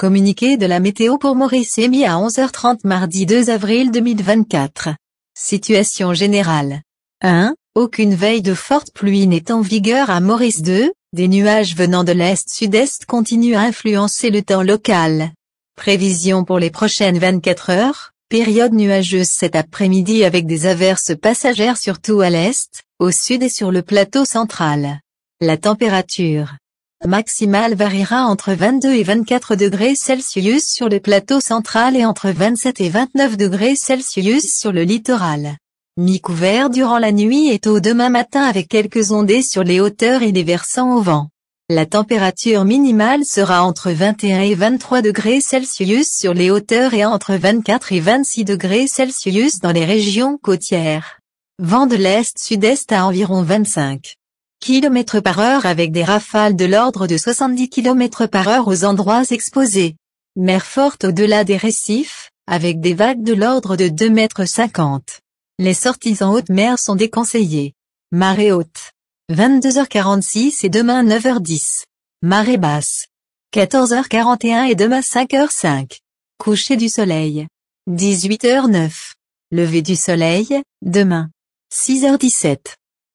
Communiqué de la météo pour Maurice émis à 11h30 mardi 2 avril 2024. Situation générale. 1. Aucune veille de forte pluie n'est en vigueur à Maurice 2. Des nuages venant de l'est-sud-est continuent à influencer le temps local. Prévision pour les prochaines 24 heures. Période nuageuse cet après-midi avec des averses passagères surtout à l'est, au sud et sur le plateau central. La température maximale variera entre 22 et 24 degrés Celsius sur le plateau central et entre 27 et 29 degrés Celsius sur le littoral. Mi-couvert durant la nuit et tôt demain matin avec quelques ondées sur les hauteurs et des versants au vent. La température minimale sera entre 21 et 23 degrés Celsius sur les hauteurs et entre 24 et 26 degrés Celsius dans les régions côtières. Vent de l'est-sud-est à environ 25 km par heure avec des rafales de l'ordre de 70 km par heure aux endroits exposés. Mer forte au-delà des récifs, avec des vagues de l'ordre de 2 mètres 50. Les sorties en haute mer sont déconseillées. Marée haute. 22h46 et demain 9h10. Marée basse. 14h41 et demain 5 h 5. Coucher du soleil. 18h09. Lever du soleil, demain. 6h17.